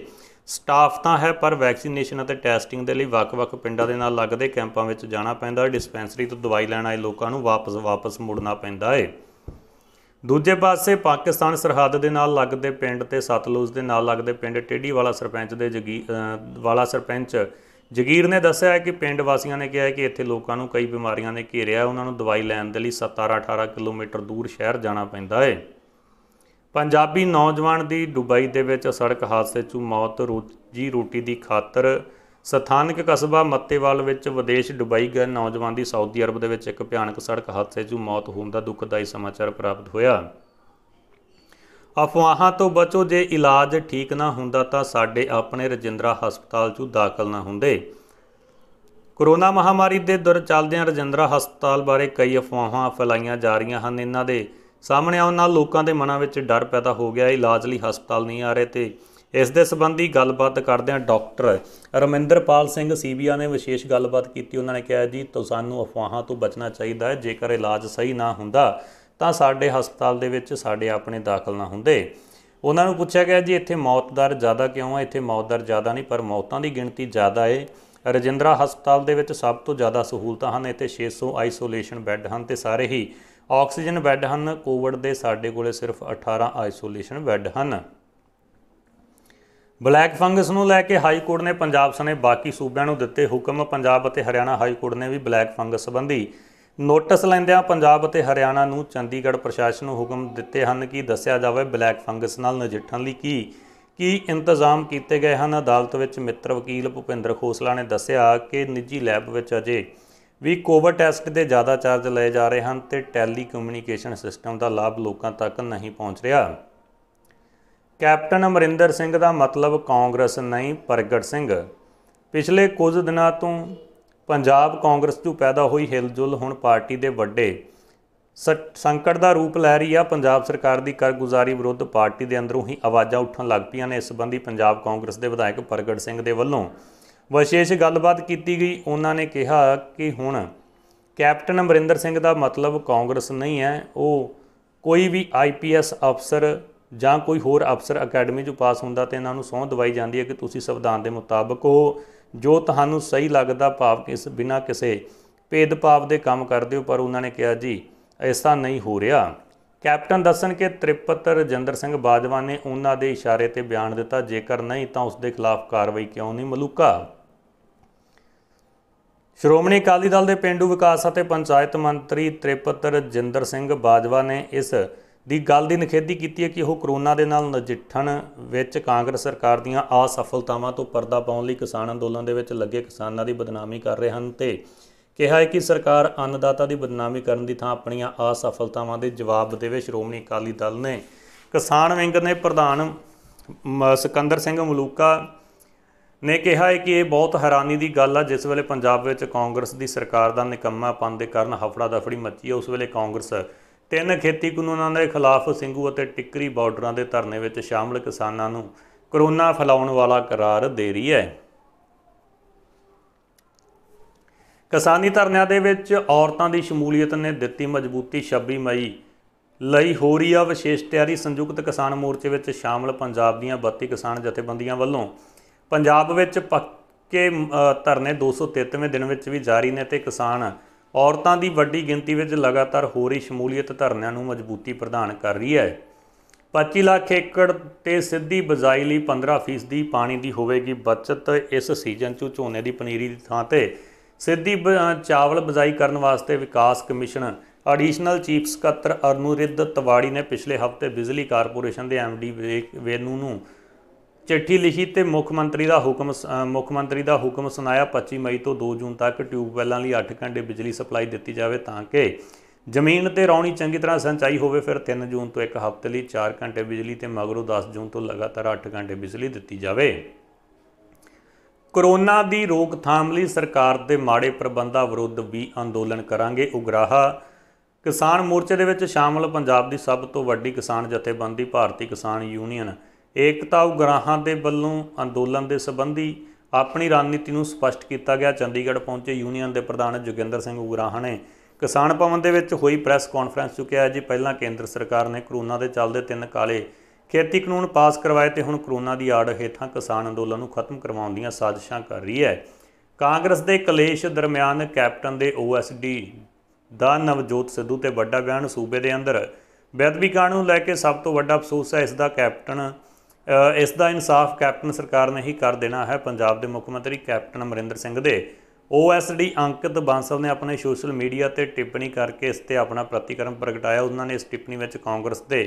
ਸਟਾਫ ਤਾਂ ਹੈ ਪਰ ਵੈਕਸੀਨੇਸ਼ਨ ਅਤੇ ਟੈਸਟਿੰਗ ਦੇ ਲਈ ਵੱਖ-ਵੱਖ ਪਿੰਡਾਂ ਦੇ ਨਾਲ ਲੱਗਦੇ ਕੈਂਪਾਂ ਵਿੱਚ ਜਾਣਾ ਪੈਂਦਾ ਡਿਸਪੈਂਸਰੀ ਤੋਂ ਦਵਾਈ ਲੈਣ ਆਏ ਲੋਕਾਂ ਨੂੰ ਵਾਪਸ ਵਾਪਸ ਮੁੜਨਾ ਪੈਂਦਾ ਹੈ ਦੂਜੇ ਪਾਸੇ ਪਾਕਿਸਤਾਨ ਸਰਹੱਦ ਦੇ ਨਾਲ ਲੱਗਦੇ ਪਿੰਡ ਤੇ ਸਤਲੁਜ ਦੇ ਨਾਲ ਲੱਗਦੇ ਪਿੰਡ ਵਾਲਾ ਸਰਪੰਚ ਦੇ ਜਗੀ ਵਾਲਾ ਸਰਪੰਚ ਜਗੀਰ ਨੇ ਦੱਸਿਆ ਕਿ ਪਿੰਡ ਵਾਸੀਆਂ ਨੇ ਕਿਹਾ ਕਿ ਇੱਥੇ ਲੋਕਾਂ ਨੂੰ ਕਈ ਬਿਮਾਰੀਆਂ ਨੇ ਘੇਰਿਆ ਉਹਨਾਂ ਨੂੰ ਦਵਾਈ ਲੈਣ ਦੇ ਲਈ 17-18 ਕਿਲੋਮੀਟਰ ਦੂਰ ਸ਼ਹਿਰ ਜਾਣਾ ਪੈਂਦਾ ਹੈ ਪੰਜਾਬੀ ਨੌਜਵਾਨ ਦੀ ਦੁਬਈ ਦੇ ਵਿੱਚ ਸੜਕ ਹਾਦਸੇ 'ਚ ਮੌਤ ਰੋਜੀ ਰੋਟੀ ਦੀ ਖਾਤਰ ਸਥਾਨਕ ਕਸਬਾ ਮੱਤੇਵਾਲ ਵਿੱਚ ਵਿਦੇਸ਼ ਦੁਬਈ ਗਏ ਨੌਜਵਾਨ ਦੀ ਸਾਊਦੀ ਅਰਬ ਦੇ ਵਿੱਚ ਇੱਕ ਭਿਆਨਕ ਸੜਕ ਹਾਦਸੇ 'ਚ ਮੌਤ ਹੋਣ ਦਾ ਦੁਖਦਾਈ ਸਮਾਚਾਰ ਪ੍ਰਾਪਤ ਹੋਇਆ ਅਫਵਾਹਾਂ ਤੋਂ ਬਚੋ ਜੇ ਇਲਾਜ ਠੀਕ ਨਾ ਹੁੰਦਾ ਤਾਂ ਸਾਡੇ ਆਪਣੇ ਰਜਿੰਦਰਾ ਹਸਪਤਾਲ 'ਚ ਦਾਖਲ ਨਾ ਹੁੰਦੇ ਕੋਰੋਨਾ ਮਹਾਮਾਰੀ ਦੇ ਦੌਰ ਚੱਲਦਿਆਂ ਰਜਿੰਦਰਾ ਹਸਪਤਾਲ ਬਾਰੇ ਕਈ ਅਫਵਾਹਾਂ ਫੈਲਾਈਆਂ ਜਾ ਰਹੀਆਂ ਹਨ ਇਹਨਾਂ ਦੇ ਸਾਹਮਣੇ ਆਉਣ ਨਾਲ ਲੋਕਾਂ ਦੇ ਮਨਾਂ ਵਿੱਚ ਡਰ ਪੈਦਾ ਹੋ ਗਿਆ ਇਲਾਜ ਲਈ ਹਸਪਤਾਲ ਨਹੀਂ ਆ ਰਹੇ ਤੇ ਇਸ ਦੇ ਸੰਬੰਧੀ ਗੱਲਬਾਤ ਕਰਦਿਆਂ ਡਾਕਟਰ ਰਮਿੰਦਰਪਾਲ ਸਿੰਘ ਸੀਬੀਆ ਨੇ ਵਿਸ਼ੇਸ਼ ਗੱਲਬਾਤ ਕੀਤੀ ਉਹਨਾਂ ਨੇ ਕਿਹਾ ਜੀ ਤੁਸਾਨੂੰ ਅਫਵਾਹਾਂ ਤੋਂ ਬਚਣਾ ਚਾਹੀਦਾ ਹੈ ਜੇਕਰ ਇਲਾਜ ਸਹੀ ਨਾ ਹੁੰਦਾ ਤਾਂ ਸਾਡੇ ਹਸਪਤਾਲ ਦੇ ਵਿੱਚ ਸਾਡੇ ਆਪਣੇ ਦਾਖਲ ਨਾ ਹੁੰਦੇ ਉਹਨਾਂ ਨੂੰ ਪੁੱਛਿਆ ਗਿਆ ਜੀ ਇੱਥੇ ਮੌਤ ਦਰ ਜ਼ਿਆਦਾ ਕਿਉਂ ਹੈ ਇੱਥੇ ਮੌਤ ਦਰ ਜ਼ਿਆਦਾ ਨਹੀਂ ਪਰ ਮੌਤਾਂ ਦੀ ਗਿਣਤੀ ਜ਼ਿਆਦਾ ਹੈ ਰਜਿੰਦਰਾ ਹਸਪਤਾਲ ਦੇ ਵਿੱਚ ਸਭ ਤੋਂ ਜ਼ਿਆਦਾ ਸਹੂਲਤਾਂ ਹਨ ਇੱਥੇ 600 ਆਈਸੋਲੇਸ਼ਨ ਬੈੱਡ ਹਨ ਤੇ ਸਾਰੇ ਹੀ ਆਕਸੀਜਨ ਬੈੱਡ ਹਨ ਕੋਵਿਡ ਦੇ ਸਾਡੇ ਕੋਲੇ ਸਿਰਫ 18 ਆਈਸੋਲੇਸ਼ਨ ਬੈੱਡ ਹਨ ਬਲੈਕ ਫੰਗਸ ਨੂੰ ਲੈ ਕੇ ਹਾਈ ਕੋਰਟ ਨੇ ਪੰਜਾਬ ਸਣੇ ਬਾਕੀ ਸੂਬਿਆਂ ਨੂੰ ਦਿੱਤੇ ਹੁਕਮ ਪੰਜਾਬ ਅਤੇ ਹਰਿਆਣਾ ਹਾਈ ਕੋਰਟ ਨੇ ਵੀ ਬਲੈਕ ਫੰਗਸ ਸੰਬੰਧੀ ਨੋਟਿਸ ਲੈਂਦਿਆਂ ਪੰਜਾਬ ਅਤੇ ਹਰਿਆਣਾ ਨੂੰ ਚੰਡੀਗੜ੍ਹ ਪ੍ਰਸ਼ਾਸਨ ਨੂੰ ਹੁਕਮ ਦਿੱਤੇ ਹਨ ਕਿ ਦੱਸਿਆ ਜਾਵੇ ਬਲੈਕ ਫੰਗਸ ਨਾਲ ਨਜਿੱਠਣ ਲਈ ਕੀ ਕੀ ਇੰਤਜ਼ਾਮ ਕੀਤੇ ਗਏ ਹਨ ਅਦਾਲਤ ਵਿੱਚ ਮਿੱਤਰ ਵਕੀਲ ਭੁਪਿੰਦਰ ਖੋਸਲਾ ਨੇ ਦੱਸਿਆ ਕਿ ਨਿੱਜੀ ਲੈਬ ਵਿੱਚ ਅਜੇ ਵੀ ਕੋਵਿਡ ਟੈਸਟ ਦੇ ਜ਼ਿਆਦਾ ਚਾਰਜ ਲਏ ਜਾ ਰਹੇ ਹਨ ਤੇ ਟੈਲੀ ਕਮਿਊਨੀਕੇਸ਼ਨ ਸਿਸਟਮ ਦਾ ਲਾਭ ਲੋਕਾਂ ਤੱਕ ਨਹੀਂ ਪਹੁੰਚ ਰਿਹਾ ਕੈਪਟਨ ਅਮਰਿੰਦਰ ਸਿੰਘ ਦਾ ਮਤਲਬ ਕਾਂਗਰਸ ਨਹੀਂ ਪ੍ਰਗਟ ਸਿੰਘ ਪਿਛਲੇ ਕੁਝ ਦਿਨਾਂ ਤੋਂ ਪੰਜਾਬ ਕਾਂਗਰਸ ਤੋਂ ਪੈਦਾ ਹੋਈ ਹਿਲਜੁਲ ਹੁਣ ਪਾਰਟੀ ਦੇ ਵੱਡੇ ਸੰਕਟ ਦਾ ਰੂਪ ਲੈ ਰਹੀ ਆ ਪੰਜਾਬ ਸਰਕਾਰ ਦੀ ਕਰਗੁਜ਼ਾਰੀ ਵਿਰੁੱਧ ਪਾਰਟੀ ਦੇ ਅੰਦਰੋਂ ਹੀ ਆਵਾਜ਼ਾਂ ਉੱਠਣ ਲੱਗ ਪਈਆਂ ਨੇ ਇਸ ਸੰਬੰਧੀ ਪੰਜਾਬ ਕਾਂਗਰਸ ਦੇ ਵਿਧਾਇਕ ਪ੍ਰਗਟ ਸਿੰਘ ਦੇ ਵੱਲੋਂ ਵਿਸ਼ੇਸ਼ ਗੱਲਬਾਤ ਕੀਤੀ ਗਈ ਉਹਨਾਂ ਨੇ ਕਿਹਾ ਕਿ ਹੁਣ ਕੈਪਟਨ ਅਮਰਿੰਦਰ ਸਿੰਘ ਦਾ ਮਤਲਬ ਕਾਂਗਰਸ ਨਹੀਂ ਹੈ ਉਹ ਕੋਈ ਵੀ ਆਈਪੀਐਸ ਅਫਸਰ ਜਾਂ ਕੋਈ ਹੋਰ ਅਫਸਰ ਅਕੈਡਮੀ ਚੋਂ ਪਾਸ ਹੁੰਦਾ ਤੇ ਇਹਨਾਂ ਨੂੰ ਸੌਂ ਦਵਾਈ ਜਾਂਦੀ ਹੈ ਕਿ ਤੁਸੀਂ ਸੰਵਿਧਾਨ ਦੇ ਮੁਤਾਬਕ ਹੋ ਜੋ ਤੁਹਾਨੂੰ ਸਹੀ ਲੱਗਦਾ ਭਾਵ ਕਿਸ ਬਿਨਾ ਕਿਸੇ ਭੇਦਭਾਵ ਦੇ ਕੰਮ ਕਰਦੇ ਹੋ ਪਰ ਉਹਨਾਂ ਨੇ ਕਿਹਾ ਜੀ ਐਸਾ ਨਹੀਂ ਹੋ ਰਿਹਾ ਕੈਪਟਨ ਦੱਸਣ ਕਿ ਤ੍ਰਿਪਤ ਰਜਿੰਦਰ ਸਿੰਘ ਬਾਜਵਾ ਨੇ ਉਹਨਾਂ ਦੇ ਇਸ਼ਾਰੇ ਤੇ ਬਿਆਨ ਦਿੱਤਾ ਜੇਕਰ ਨਹੀਂ ਤਾਂ ਉਸ ਦੇ ਖਿਲਾਫ ਕਾਰਵਾਈ ਕਿਉਂ ਨਹੀਂ ਮਲੂਕਾ ਸ਼੍ਰੋਮਣੀ ਅਕਾਲੀ ਦਲ ਦੇ ਪਿੰਡੂ ਵਿਕਾਸ ਅਤੇ ਪੰਚਾਇਤ ਮੰਤਰੀ ਤ੍ਰਿਪਤ ਰਜਿੰਦਰ ਸਿੰਘ ਬਾਜਵਾ ਨੇ ਇਸ ਦੀ ਗੱਲ ਦੀ ਨਿਖੇਧੀ ਕੀਤੀ ਹੈ ਕਿ ਉਹ ਕਰੋਨਾ ਦੇ ਨਾਲ ਨਜਿੱਠਣ ਵਿੱਚ ਕਾਂਗਰਸ ਸਰਕਾਰ ਦੀਆਂ ਅਸਫਲਤਾਵਾਂ ਤੋਂ ਪਰਦਾ ਪਾਉਣ ਲਈ ਕਿਸਾਨ ਅੰਦੋਲਨ ਦੇ ਵਿੱਚ ਲੱਗੇ ਕਿਸਾਨਾਂ ਦੀ ਬਦਨਾਮੀ ਕਰ ਰਹੇ ਹਨ ਤੇ ਕਿਹਾ ਹੈ ਕਿ ਸਰਕਾਰ ਅੰਨਦਾਤਾ ਦੀ ਬਦਨਾਮੀ ਕਰਨ ਦੀ ਥਾਂ ਆਪਣੀਆਂ ਅਸਫਲਤਾਵਾਂ ਦੇ ਜਵਾਬ ਦੇਵੇ ਸ਼੍ਰੋਮਣੀ ਅਕਾਲੀ ਦਲ ਨੇ ਕਿਸਾਨ ਵਿੰਗ ਨੇ ਪ੍ਰਧਾਨ ਸਿਕੰਦਰ ਸਿੰਘ ਮਲੂਕਾ ਨੇ ਕਿਹਾ ਹੈ ਕਿ ਇਹ ਬਹੁਤ ਹੈਰਾਨੀ ਦੀ ਗੱਲ ਆ ਜਿਸ ਵੇਲੇ ਪੰਜਾਬ ਵਿੱਚ ਕਾਂਗਰਸ ਦੀ ਸਰਕਾਰ ਦਾ ਨਿਕੰਮਾਪਨ ਦੇ ਕਾਰਨ ਹਫੜਾ ਦਫੜੀ ਮੱਚੀ ਹੈ ਉਸ ਵੇਲੇ ਕਾਂਗਰਸ ਤਿੰਨ ਖੇਤੀ ਕਾਨੂੰਨਾਂ ਦੇ ਖਿਲਾਫ ਸਿੰਘੂ ਅਤੇ ਟਿੱਕਰੀ ਬਾਰਡਰਾਂ ਦੇ ਧਰਨੇ ਵਿੱਚ ਸ਼ਾਮਲ ਕਿਸਾਨਾਂ ਨੂੰ ਕਰੋਨਾ ਫੈਲਾਉਣ ਵਾਲਾ ਕਰਾਰ ਦੇ ਰਹੀ ਹੈ ਕਿਸਾਨੀ ਧਰਨਿਆਂ ਦੇ ਵਿੱਚ ਔਰਤਾਂ ਦੀ ਸ਼ਮੂਲੀਅਤ ਨੇ ਦਿੱਤੀ ਮਜ਼ਬੂਤੀ 26 ਮਈ ਲਈ ਹੋ ਰਹੀ ਆ ਵਿਸ਼ੇਸ਼ ਤਿਆਰੀ ਸੰਯੁਕਤ ਕਿਸਾਨ ਮੋਰਚੇ ਵਿੱਚ ਸ਼ਾਮਲ ਪੰਜਾਬ ਦੀਆਂ 32 ਕਿਸਾਨ ਜਥੇਬੰਦੀਆਂ ਵੱਲੋਂ ਪੰਜਾਬ ਵਿੱਚ ਪੱਕੇ ਧਰਨੇ 233ਵੇਂ ਦਿਨ ਵਿੱਚ ਵੀ ਜਾਰੀ ਨੇ ਤੇ ਕਿਸਾਨ ਔਰਤਾਂ ਦੀ ਵੱਡੀ ਗਿਣਤੀ ਵਿੱਚ ਲਗਾਤਾਰ ਹੋ ਰਹੀ ਸ਼ਮੂਲੀਅਤ ਧਰਨਿਆਂ ਨੂੰ ਮਜ਼ਬੂਤੀ ਪ੍ਰਦਾਨ ਕਰ ਰਹੀ ਹੈ 25 ਲੱਖ ਏਕੜ ਤੇ ਸਿੱਧੀ ਬਜਾਈ ਲਈ 15% ਦੀ ਪਾਣੀ ਦੀ ਹੋਵੇਗੀ ਬਚਤ ਇਸ ਸੀਜ਼ਨ 'ਚ ਝੋਨੇ ਦੀ ਪਨੀਰੀ ਦੀ ਥਾਂ ਤੇ ਸਿੱਧੀ ਚਾਵਲ ਬਜਾਈ ਕਰਨ ਵਾਸਤੇ ਵਿਕਾਸ ਕਮਿਸ਼ਨ ਐਡੀਸ਼ਨਲ ਚੀਫ ਸਕੱਤਰ ਅਰਨੂਰਿੱਧ ਤਵਾੜੀ ਨੇ ਪਿਛਲੇ ਹਫਤੇ ਬਿਜਲੀ ਕਾਰਪੋਰੇਸ਼ਨ ਦੇ ਐਮਡੀ ਵੇਨੂ ਨੂੰ ਚਿੱਠੀ ਲਿਖੀ ਤੇ ਮੁੱਖ ਮੰਤਰੀ ਦਾ ਹੁਕਮ ਮੁੱਖ ਮੰਤਰੀ ਦਾ ਹੁਕਮ ਸੁਨਾਇਆ 25 ਮਈ ਤੋਂ 2 ਜੂਨ ਤੱਕ ਟਿਊਬਵੈਲਾਂ ਲਈ 8 ਘੰਟੇ ਬਿਜਲੀ ਸਪਲਾਈ ਦਿੱਤੀ ਜਾਵੇ ਤਾਂ ਕਿ ਜ਼ਮੀਨ ਤੇ ਰੌਣੀ ਚੰਗੀ ਤਰ੍ਹਾਂ ਸਿੰਚਾਈ ਹੋਵੇ ਫਿਰ 3 ਜੂਨ ਤੋਂ ਇੱਕ ਹਫ਼ਤੇ ਲਈ 4 ਘੰਟੇ ਬਿਜਲੀ ਤੇ ਮਗਰੋਂ 10 ਜੂਨ ਤੋਂ ਲਗਾਤਾਰ 8 ਘੰਟੇ ਬਿਜਲੀ ਦਿੱਤੀ ਜਾਵੇ ਕੋਰੋਨਾ ਦੀ ਰੋਕਥਾਮ ਲਈ ਸਰਕਾਰ ਦੇ ਮਾੜੇ ਪ੍ਰਬੰਧਾਂ ਵਿਰੁੱਧ ਵੀ ਅੰਦੋਲਨ ਕਰਾਂਗੇ ਉਗਰਾਹਾ ਕਿਸਾਨ ਮੋਰਚੇ ਦੇ ਵਿੱਚ ਸ਼ਾਮਲ ਪੰਜਾਬ ਦੀ ਸਭ ਤੋਂ ਵੱਡੀ ਕਿਸਾਨ ਜਥੇਬੰਦੀ ਭਾਰਤੀ ਕਿਸਾਨ ਯੂਨੀਅਨ ਉਹ ਗ੍ਰਾਹਾਂ ਦੇ ਵੱਲੋਂ ਅੰਦੋਲਨ ਦੇ ਸੰਬੰਧੀ ਆਪਣੀ ਰਣਨੀਤੀ ਨੂੰ ਸਪਸ਼ਟ ਕੀਤਾ ਗਿਆ ਚੰਡੀਗੜ੍ਹ ਪਹੁੰਚੇ ਯੂਨੀਅਨ ਦੇ ਪ੍ਰਧਾਨ ਜੋਗਿੰਦਰ ਸਿੰਘ ਉਗਰਾਹਾਂ ਨੇ ਕਿਸਾਨ ਭਵਨ ਦੇ ਵਿੱਚ ਹੋਈ ਪ੍ਰੈਸ ਕਾਨਫਰੰਸ ਚੁੱਕਿਆ ਜੀ ਪਹਿਲਾਂ ਕੇਂਦਰ ਸਰਕਾਰ ਨੇ ਕਰੋਨਾ ਦੇ ਚੱਲਦੇ ਤਿੰਨ ਕਾਲੇ ਖੇਤੀ ਕਾਨੂੰਨ ਪਾਸ ਕਰਵਾਏ ਤੇ ਹੁਣ ਕਰੋਨਾ ਦੀ ਆੜ ਹੇਠਾਂ ਕਿਸਾਨ ਅੰਦੋਲਨ ਨੂੰ ਖਤਮ ਕਰਵਾਉਣ ਦੀਆਂ ਸਾਜ਼ਿਸ਼ਾਂ ਕਰ ਰਹੀ ਹੈ ਕਾਂਗਰਸ ਦੇ ਕਲੇਸ਼ ਦਰਮਿਆਨ ਕੈਪਟਨ ਦੇ ਓਐਸਡੀ ਦਾ ਨਵਜੋਤ ਸਿੱਧੂ ਤੇ ਵੱਡਾ ਬਿਆਨ ਸੂਬੇ ਦੇ ਅੰਦਰ ਬੇਅਦਬੀ ਕਾਨੂੰਨ ਲੈ ਕੇ ਸਭ ਤੋਂ ਵੱਡਾ ਅਫਸੋਸ ਹੈ ਇਸ ਦਾ ਕੈਪਟਨ ਇਸ ਦਾ ਇਨਸਾਫ ਕੈਪਟਨ ਸਰਕਾਰ ਨੇ ਹੀ ਕਰ ਦੇਣਾ ਹੈ ਪੰਜਾਬ ਦੇ ਮੁੱਖ ਮੰਤਰੀ ਕੈਪਟਨ ਅਮਰਿੰਦਰ ਸਿੰਘ ਦੇ ਓਐਸਡੀ ਅੰਕਿਤ ਬਾਂਸਲ ਨੇ ਆਪਣੇ ਸੋਸ਼ਲ ਮੀਡੀਆ ਤੇ ਟਿੱਪਣੀ ਕਰਕੇ ਇਸ ਤੇ ਆਪਣਾ ਪ੍ਰਤੀਕਰਮ ਪ੍ਰਗਟਾਇਆ ਉਹਨਾਂ ਨੇ ਇਸ ਟਿੱਪਣੀ ਵਿੱਚ ਕਾਂਗਰਸ ਦੇ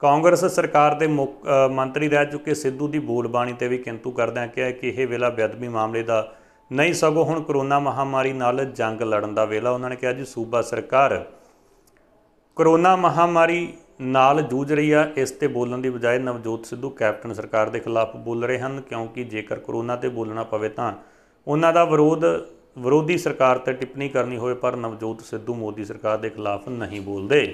ਕਾਂਗਰਸ ਸਰਕਾਰ ਦੇ ਮੁੱਖ ਮੰਤਰੀ ਰਹਿ ਚੁੱਕੇ ਸਿੱਧੂ ਦੀ ਬੋਲਬਾਣੀ ਤੇ ਵੀ ਕਿੰਤੂ ਕਰਦਿਆਂ ਕਿਹਾ ਕਿ ਇਹ ਵੇਲਾ ਬੇਅਦਬੀ ਮਾਮਲੇ ਦਾ ਨਹੀਂ ਸਗੋਂ ਹੁਣ ਕਰੋਨਾ ਮਹਾਮਾਰੀ ਨਾਲ ਜੰਗ ਲੜਨ ਦਾ ਵੇਲਾ ਉਹਨਾਂ ਨੇ ਕਿਹਾ ਜੀ ਸੂਬਾ ਸਰਕਾਰ ਕਰੋਨਾ ਮਹਾਮਾਰੀ ਨਾਲ ਜੂਝ ਰਹੀ ਆ ਇਸ ਤੇ ਬੋਲਣ ਦੀ ਬਜਾਏ ਨਵਜੋਤ ਸਿੱਧੂ ਕੈਪਟਨ ਸਰਕਾਰ ਦੇ ਖਿਲਾਫ ਬੋਲ ਰਹੇ ਹਨ ਕਿਉਂਕਿ ਜੇਕਰ ਕਰੋਨਾ ਤੇ ਬੋਲਣਾ ਪਵੇ ਤਾਂ ਉਹਨਾਂ ਦਾ ਵਿਰੋਧ ਵਿਰੋਧੀ ਸਰਕਾਰ ਤੇ ਟਿੱਪਣੀ ਕਰਨੀ ਹੋਵੇ ਪਰ ਨਵਜੋਤ ਸਿੱਧੂ ਮੋਦੀ ਸਰਕਾਰ ਦੇ ਖਿਲਾਫ ਨਹੀਂ ਬੋਲਦੇ